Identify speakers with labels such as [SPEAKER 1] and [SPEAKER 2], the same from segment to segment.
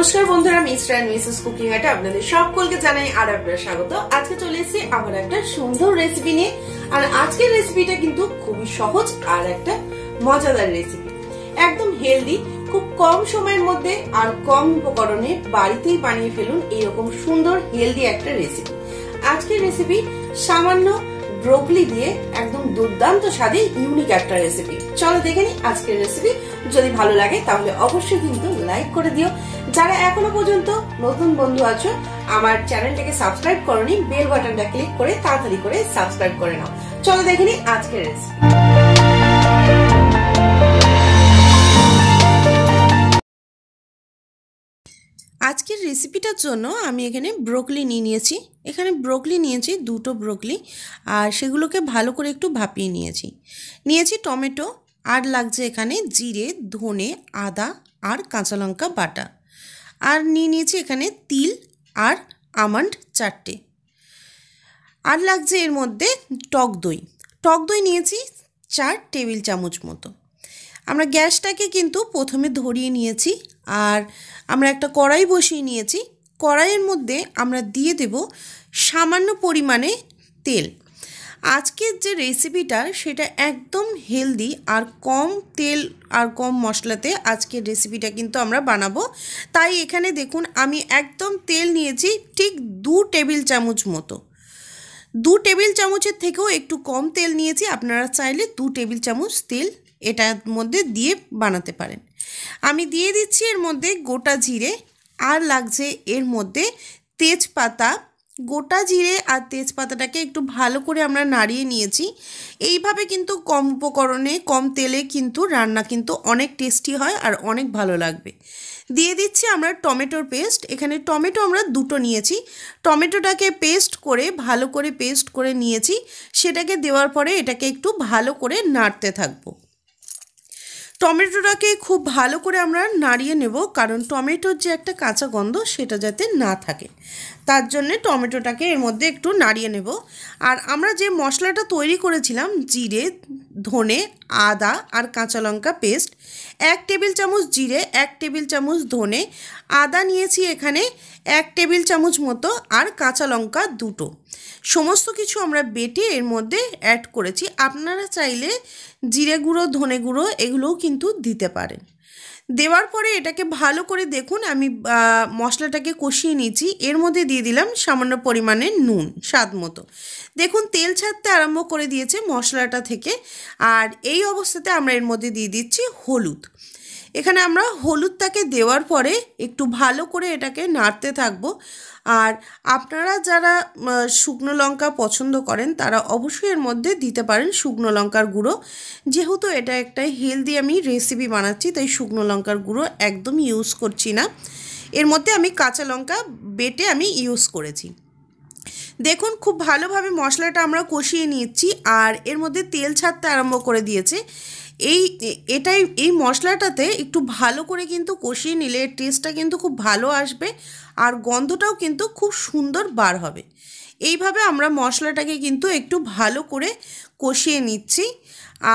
[SPEAKER 1] নমস্কার বন্ধুরা mister and missus cooking আর্টে আপনাদের সকলকে জানাই আর আপনার স্বাগত আজকে চলে এসেছি আমার একটা সুন্দর রেসিপি নিয়ে আর আজকের রেসিপিটা কিন্তু খুবই সহজ আর একটা মজাদার রেসিপি একদম হেলদি খুব কম সময়ের মধ্যে আর কম উপকরণে বাড়িতেই বানিয়ে ফেলুন এরকম সুন্দর হেলদি একটা রেসিপি আজকের রেসিপি সামান্য ব্রোকলি দিয়ে একদম দুর্দান্ত স্বাদে ইউনিক একটা রেসিপি চলো দেখে নি আজকের রেসিপি যদি ভালো লাগে তাহলে অবশ্যই কিন্তু লাইক করে দিও যারা এখনো পর্যন্ত নতুন বন্ধু আছো আমার চ্যানেলটাকে সাবস্ক্রাইব করনি বেল বাটনটা ক্লিক করে তাড়াতাড়ি করে সাবস্ক্রাইব করে নাও চলো দেখে আজকের রেসিপি আজকের রেসিপিটার জন্য আমি এখানে ব্রোকলি নিয়ে নিয়েছি এখানে ব্রোকলি নিয়েছি দুটো ব্রোকলি আর সেগুলোকে ভালো করে একটু ভাপিয়ে নিয়েছি নিয়েছি টমেটো আর লাগছে এখানে জিরে ধনে আদা আর কাঁচা লঙ্কা বাটা আর নিয়ে নিয়েছি এখানে তিল আর আমন্ড চারটে আর লাগছে এর মধ্যে টক দই টক দই নিয়েছি চার টেবিল চামচ মতো আমরা গ্যাসটাকে কিন্তু প্রথমে ধরিয়ে নিয়েছি আর আমরা একটা কড়াই বসিয়ে নিয়েছি কড়াইয়ের মধ্যে আমরা দিয়ে দেব সামান্য পরিমাণে তেল আজকের যে রেসিপিটা সেটা একদম হেলদি আর কম তেল আর কম মশলাতে আজকের রেসিপিটা কিন্তু আমরা বানাবো তাই এখানে দেখুন আমি একদম তেল নিয়েছি ঠিক দু টেবিল চামচ মতো দু টেবিল চামচের থেকেও একটু কম তেল নিয়েছি আপনারা চাইলে দু টেবিল চামচ তেল এটার মধ্যে দিয়ে বানাতে পারেন আমি দিয়ে দিচ্ছি এর মধ্যে গোটা জিরে আর লাগছে এর মধ্যে তেজপাতা গোটা জিরে আর তেজপাতাটাকে একটু ভালো করে আমরা নাড়িয়ে নিয়েছি এইভাবে কিন্তু কম উপকরণে কম তেলে কিন্তু রান্না কিন্তু অনেক টেস্টি হয় আর অনেক ভালো লাগবে দিয়ে দিচ্ছি আমরা টমেটোর পেস্ট এখানে টমেটো আমরা দুটো নিয়েছি টমেটোটাকে পেস্ট করে ভালো করে পেস্ট করে নিয়েছি সেটাকে দেওয়ার পরে এটাকে একটু ভালো করে নাড়তে থাকবো টমেটোটাকে খুব ভালো করে আমরা নাড়িয়ে নেব কারণ টমেটোর যে একটা কাঁচা গন্ধ সেটা যাতে না থাকে তার জন্যে টমেটোটাকে এর মধ্যে একটু নাড়িয়ে নেব আর আমরা যে মশলাটা তৈরি করেছিলাম জিরে ধনে আদা আর কাঁচা লঙ্কা পেস্ট এক টেবিল চামচ জিরে এক টেবিল চামচ ধনে আদা নিয়েছি এখানে এক টেবিল চামচ মতো আর কাঁচা লঙ্কা দুটো সমস্ত কিছু আমরা বেটে এর মধ্যে অ্যাড করেছি আপনারা চাইলে জিরে গুঁড়ো ধনে গুঁড়ো এগুলোও কিন্তু দিতে পারেন দেওয়ার পরে এটাকে ভালো করে দেখুন আমি মশলাটাকে কষিয়ে নিয়েছি এর মধ্যে দিয়ে দিলাম সামান্য পরিমাণে নুন স্বাদ মতো দেখুন তেল ছাড়তে আরম্ভ করে দিয়েছে মশলাটা থেকে আর এই অবস্থাতে আমরা এর মধ্যে দিয়ে দিচ্ছি হলুদ এখানে আমরা হলুদটাকে দেওয়ার পরে একটু ভালো করে এটাকে নাড়তে থাকব আর আপনারা যারা শুকনো লঙ্কা পছন্দ করেন তারা অবশ্যই এর মধ্যে দিতে পারেন শুকনো লঙ্কার গুঁড়ো যেহেতু এটা একটা হেলদি আমি রেসিপি বানাচ্ছি তাই শুকনো লঙ্কার গুঁড়ো একদম ইউজ করছি না এর মধ্যে আমি কাঁচা লঙ্কা বেটে আমি ইউজ করেছি দেখুন খুব ভালোভাবে মশলাটা আমরা কষিয়ে নিচ্ছি আর এর মধ্যে তেল ছাড়তে আরম্ভ করে দিয়েছে এই এটাই এই মশলাটাতে একটু ভালো করে কিন্তু কষিয়ে নিলে টেস্টটা কিন্তু খুব ভালো আসবে আর গন্ধটাও কিন্তু খুব সুন্দর বার হবে এইভাবে আমরা মশলাটাকে কিন্তু একটু ভালো করে কষিয়ে নিচ্ছি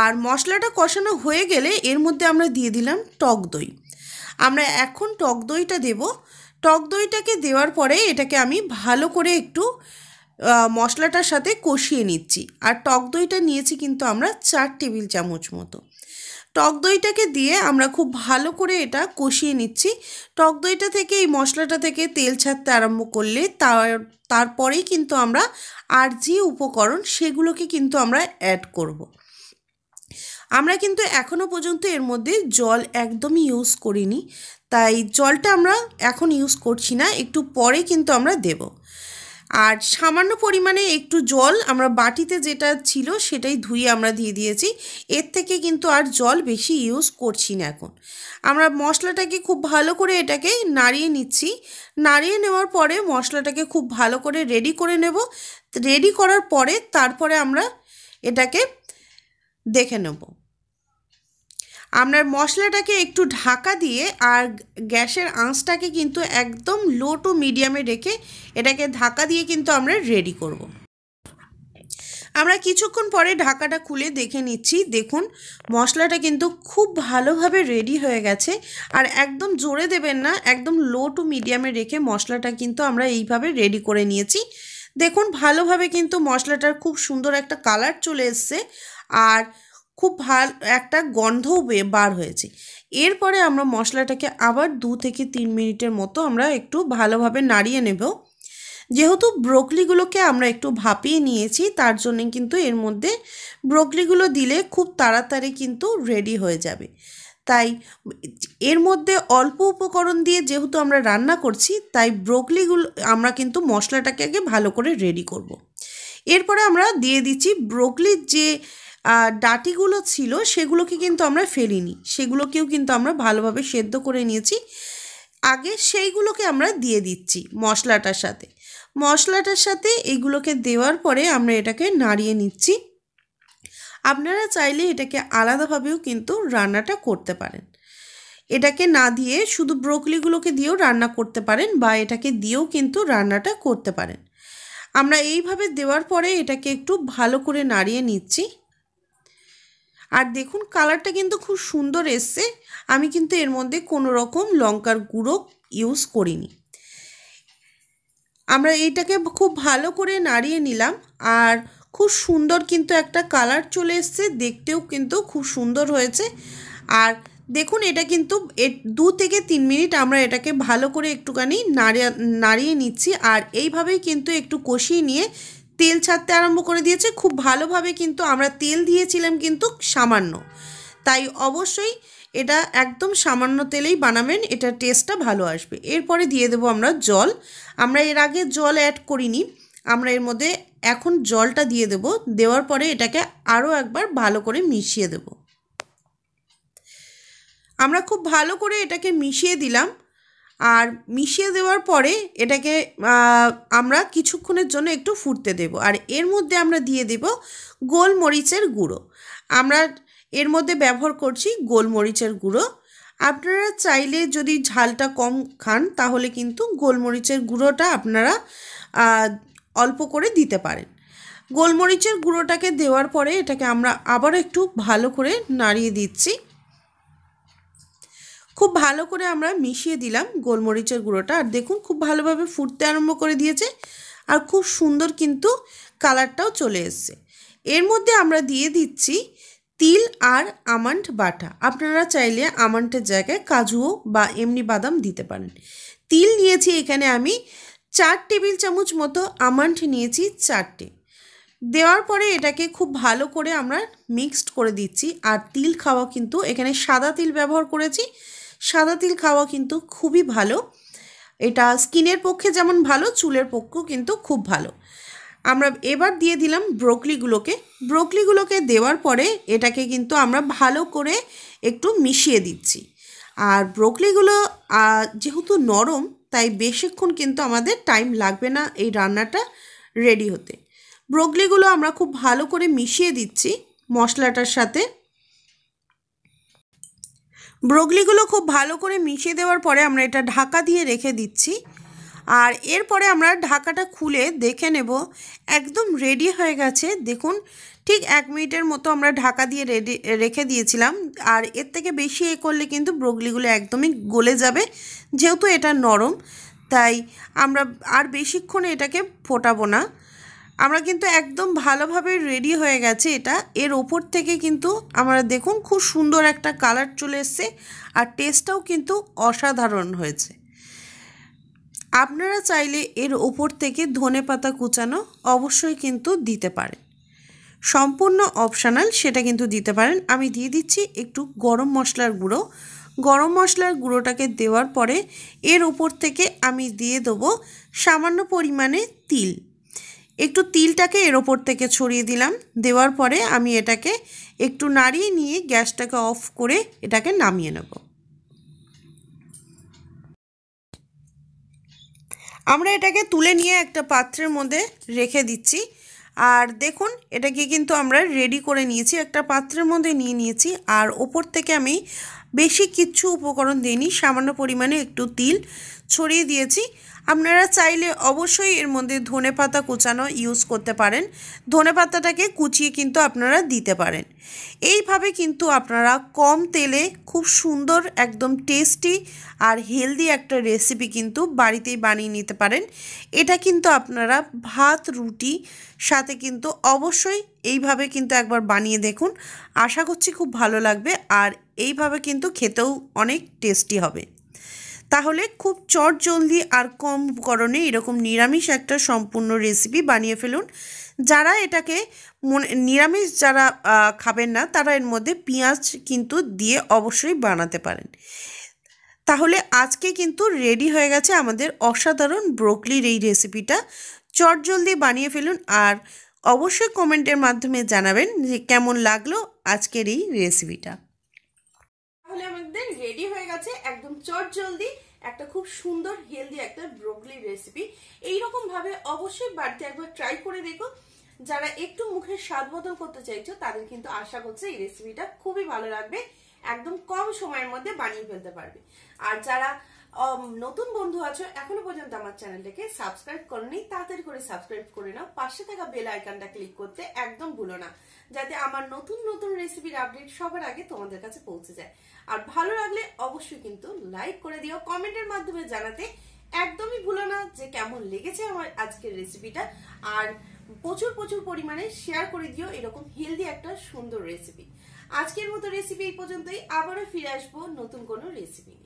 [SPEAKER 1] আর মশলাটা কষানো হয়ে গেলে এর মধ্যে আমরা দিয়ে দিলাম টক দই আমরা এখন টক দইটা দেব টক দইটাকে দেওয়ার পরে এটাকে আমি ভালো করে একটু মশলাটার সাথে কষিয়ে নিচ্ছি আর টক দইটা নিয়েছি কিন্তু আমরা চার টেবিল চামচ মতো টক দইটাকে দিয়ে আমরা খুব ভালো করে এটা কষিয়ে নিচ্ছি টক দইটা থেকে এই মশলাটা থেকে তেল ছাড়তে আরম্ভ করলে তার তারপরেই কিন্তু আমরা আর যে উপকরণ সেগুলোকে কিন্তু আমরা অ্যাড করব। আমরা কিন্তু এখনও পর্যন্ত এর মধ্যে জল একদমই ইউজ করিনি তাই জলটা আমরা এখন ইউজ করছি না একটু পরে কিন্তু আমরা দেবো আর সামান্য পরিমাণে একটু জল আমরা বাটিতে যেটা ছিল সেটাই ধুয়ে আমরা দিয়ে দিয়েছি এর থেকে কিন্তু আর জল বেশি ইউজ করছি না এখন আমরা মশলাটাকে খুব ভালো করে এটাকে নাড়িয়ে নিচ্ছি নাড়িয়ে নেওয়ার পরে মশলাটাকে খুব ভালো করে রেডি করে নেব রেডি করার পরে তারপরে আমরা এটাকে দেখে নেবো আমরা মশলাটাকে একটু ঢাকা দিয়ে আর গ্যাসের আঁচটাকে কিন্তু একদম লো টু মিডিয়ামে রেখে এটাকে ঢাকা দিয়ে কিন্তু আমরা রেডি করব। আমরা কিছুক্ষণ পরে ঢাকাটা খুলে দেখে নিচ্ছি দেখুন মশলাটা কিন্তু খুব ভালোভাবে রেডি হয়ে গেছে আর একদম জোরে দেবেন না একদম লো টু মিডিয়ামে রেখে মশলাটা কিন্তু আমরা এইভাবে রেডি করে নিয়েছি দেখুন ভালোভাবে কিন্তু মশলাটার খুব সুন্দর একটা কালার চলে এসছে আর খুব ভাল একটা গন্ধও বার হয়েছে এরপরে আমরা মশলাটাকে আবার দু থেকে তিন মিনিটের মতো আমরা একটু ভালোভাবে নাড়িয়ে নেব যেহেতু ব্রোকলিগুলোকে আমরা একটু ভাপিয়ে নিয়েছি তার জন্য কিন্তু এর মধ্যে ব্রোকলিগুলো দিলে খুব তাড়াতাড়ি কিন্তু রেডি হয়ে যাবে তাই এর মধ্যে অল্প উপকরণ দিয়ে যেহেতু আমরা রান্না করছি তাই ব্রোকলিগুলো আমরা কিন্তু মশলাটাকে আগে ভালো করে রেডি করব। এরপরে আমরা দিয়ে দিচ্ছি ব্রোকলির যে ডাটিগুলো ছিল সেগুলোকে কিন্তু আমরা ফেলিনি সেগুলোকেও কিন্তু আমরা ভালোভাবে সেদ্ধ করে নিয়েছি আগে সেইগুলোকে আমরা দিয়ে দিচ্ছি মশলাটার সাথে মশলাটার সাথে এগুলোকে দেওয়ার পরে আমরা এটাকে নাড়িয়ে নিচ্ছি আপনারা চাইলে এটাকে আলাদাভাবেও কিন্তু রান্নাটা করতে পারেন এটাকে না দিয়ে শুধু ব্রোকলিগুলোকে দিয়েও রান্না করতে পারেন বা এটাকে দিয়েও কিন্তু রান্নাটা করতে পারেন আমরা এইভাবে দেওয়ার পরে এটাকে একটু ভালো করে নাড়িয়ে নিচ্ছি আর দেখুন কালারটা কিন্তু খুব সুন্দর এসছে আমি কিন্তু এর মধ্যে কোনো রকম লঙ্কার গুঁড়ো ইউজ করিনি আমরা এইটাকে খুব ভালো করে নাড়িয়ে নিলাম আর খুব সুন্দর কিন্তু একটা কালার চলে এসছে দেখতেও কিন্তু খুব সুন্দর হয়েছে আর দেখুন এটা কিন্তু দু থেকে তিন মিনিট আমরা এটাকে ভালো করে একটুখানি নাড়িয়ে নাড়িয়ে নিচ্ছি আর এইভাবেই কিন্তু একটু কষিয়ে নিয়ে তেল ছাড়তে আরম্ভ করে দিয়েছে খুব ভালোভাবে কিন্তু আমরা তেল দিয়েছিলাম কিন্তু সামান্য তাই অবশ্যই এটা একদম সামান্য তেলেই বানাবেন এটার টেস্টটা ভালো আসবে এরপরে দিয়ে দেবো আমরা জল আমরা এর আগে জল অ্যাড করিনি আমরা এর মধ্যে এখন জলটা দিয়ে দেব দেওয়ার পরে এটাকে আরও একবার ভালো করে মিশিয়ে দেব আমরা খুব ভালো করে এটাকে মিশিয়ে দিলাম আর মিশিয়ে দেওয়ার পরে এটাকে আমরা কিছুক্ষণের জন্য একটু ফুটতে দেব আর এর মধ্যে আমরা দিয়ে দেব গোলমরিচের গুঁড়ো আমরা এর মধ্যে ব্যবহার করছি গোলমরিচের গুঁড়ো আপনারা চাইলে যদি ঝালটা কম খান তাহলে কিন্তু গোলমরিচের গুঁড়োটা আপনারা অল্প করে দিতে পারেন গোলমরিচের গুঁড়োটাকে দেওয়ার পরে এটাকে আমরা আবার একটু ভালো করে নাড়িয়ে দিচ্ছি খুব ভালো করে আমরা মিশিয়ে দিলাম গোলমরিচের গুঁড়োটা আর দেখুন খুব ভালোভাবে ফুটতে আরম্ভ করে দিয়েছে আর খুব সুন্দর কিন্তু কালারটাও চলে এসছে এর মধ্যে আমরা দিয়ে দিচ্ছি তিল আর আমন্ড বাটা আপনারা চাইলে আমন্ডের জায়গায় কাজুও বা এমনি বাদাম দিতে পারেন তিল নিয়েছি এখানে আমি চার টেবিল চামচ মতো আমন্ড নিয়েছি চারটে দেওয়ার পরে এটাকে খুব ভালো করে আমরা মিক্সড করে দিচ্ছি আর তিল খাওয়া কিন্তু এখানে সাদা তিল ব্যবহার করেছি সাদা তিল খাওয়া কিন্তু খুবই ভালো এটা স্কিনের পক্ষে যেমন ভালো চুলের পক্ষেও কিন্তু খুব ভালো আমরা এবার দিয়ে দিলাম ব্রোকলিগুলোকে ব্রোকলিগুলোকে দেওয়ার পরে এটাকে কিন্তু আমরা ভালো করে একটু মিশিয়ে দিচ্ছি আর ব্রোকলিগুলো যেহেতু নরম তাই বেশিক্ষণ কিন্তু আমাদের টাইম লাগবে না এই রান্নাটা রেডি হতে ব্রোকলিগুলো আমরা খুব ভালো করে মিশিয়ে দিচ্ছি মশলাটার সাথে ব্রগলিগুলো খুব ভালো করে মিশিয়ে দেওয়ার পরে আমরা এটা ঢাকা দিয়ে রেখে দিচ্ছি আর এরপরে আমরা ঢাকাটা খুলে দেখে নেব একদম রেডি হয়ে গেছে দেখুন ঠিক এক মিনিটের মতো আমরা ঢাকা দিয়ে রেডি রেখে দিয়েছিলাম আর এর থেকে বেশি এ করলে কিন্তু ব্রগলিগুলো একদমই গলে যাবে যেহেতু এটা নরম তাই আমরা আর বেশিক্ষণ এটাকে ফোটাবো না আমরা কিন্তু একদম ভালোভাবে রেডি হয়ে গেছে এটা এর ওপর থেকে কিন্তু আমরা দেখুন খুব সুন্দর একটা কালার চলে এসছে আর টেস্টটাও কিন্তু অসাধারণ হয়েছে আপনারা চাইলে এর ওপর থেকে ধনে পাতা কুচানো অবশ্যই কিন্তু দিতে পারেন সম্পূর্ণ অপশানাল সেটা কিন্তু দিতে পারেন আমি দিয়ে দিচ্ছি একটু গরম মশলার গুঁড়ো গরম মশলার গুঁড়োটাকে দেওয়ার পরে এর ওপর থেকে আমি দিয়ে দেবো সামান্য পরিমাণে তিল একটু তিলটাকে এর ওপর থেকে ছড়িয়ে দিলাম দেওয়ার পরে আমি এটাকে একটু নাড়িয়ে নিয়ে গ্যাসটাকে অফ করে এটাকে নামিয়ে নেব আমরা এটাকে তুলে নিয়ে একটা পাত্রের মধ্যে রেখে দিচ্ছি আর দেখুন এটাকে কিন্তু আমরা রেডি করে নিয়েছি একটা পাত্রের মধ্যে নিয়ে নিয়েছি আর ওপর থেকে আমি বেশি কিচ্ছু উপকরণ দিইনি সামান্য পরিমাণে একটু তিল ছড়িয়ে দিয়েছি আপনারা চাইলে অবশ্যই এর মধ্যে ধনে পাতা কুচানো ইউজ করতে পারেন ধনে পাতাটাকে কুচিয়ে কিন্তু আপনারা দিতে পারেন এইভাবে কিন্তু আপনারা কম তেলে খুব সুন্দর একদম টেস্টি আর হেলদি একটা রেসিপি কিন্তু বাড়িতেই বানিয়ে নিতে পারেন এটা কিন্তু আপনারা ভাত রুটি সাথে কিন্তু অবশ্যই এইভাবে কিন্তু একবার বানিয়ে দেখুন আশা করছি খুব ভালো লাগবে আর এইভাবে কিন্তু খেতেও অনেক টেস্টি হবে তাহলে খুব চট জলদি আর কম করণে এরকম নিরামিষ একটা সম্পূর্ণ রেসিপি বানিয়ে ফেলুন যারা এটাকে মনে নিরামিষ যারা খাবেন না তারা এর মধ্যে পেঁয়াজ কিন্তু দিয়ে অবশ্যই বানাতে পারেন তাহলে আজকে কিন্তু রেডি হয়ে গেছে আমাদের অসাধারণ ব্রোকলির এই রেসিপিটা চট জলদি বানিয়ে ফেলুন আর অবশ্যই কমেন্টের মাধ্যমে জানাবেন যে কেমন লাগলো আজকের এই রেসিপিটা তাহলে আমাদের রেডি হয়ে গেছে একদম চট জলদি একটা খুব সুন্দর হেলদি একটা ব্রোকলি রেসিপি এইরকম ভাবে অবশ্যই বাড়িতে একবার ট্রাই করে দেখো যারা একটু মুখের স্বাদ বদল করতে চাইছো তাদের কিন্তু আশা করছে এই রেসিপিটা খুবই ভালো লাগবে একদম কম সময়ের মধ্যে বানিয়ে ফেলতে পারবে আর যারা নতুন বন্ধু আছো এখনো পর্যন্ত আমার চ্যানেলটাকে সাবস্ক্রাইব করনি তাড়াতাড়ি করে সাবস্ক্রাইব করে নাও পাশে থাকা বেল আইকনটা ক্লিক করতে একদম ভুলো না যাতে আমার নতুন নতুন রেসিপির আপডেট সবার আগে তোমাদের কাছে পৌঁছে যায় আর ভালো লাগলে অবশ্যই কিন্তু লাইক করে দিও কমেন্টের মাধ্যমে জানাতে একদমই ভুলো না যে কেমন লেগেছে আমার আজকের রেসিপিটা আর প্রচুর প্রচুর পরিমাণে শেয়ার করে দিও এরকম হেলদি একটা সুন্দর রেসিপি আজকের মতো রেসিপি এই পর্যন্তই আবারও ফিরে আসবো নতুন কোনো রেসিপি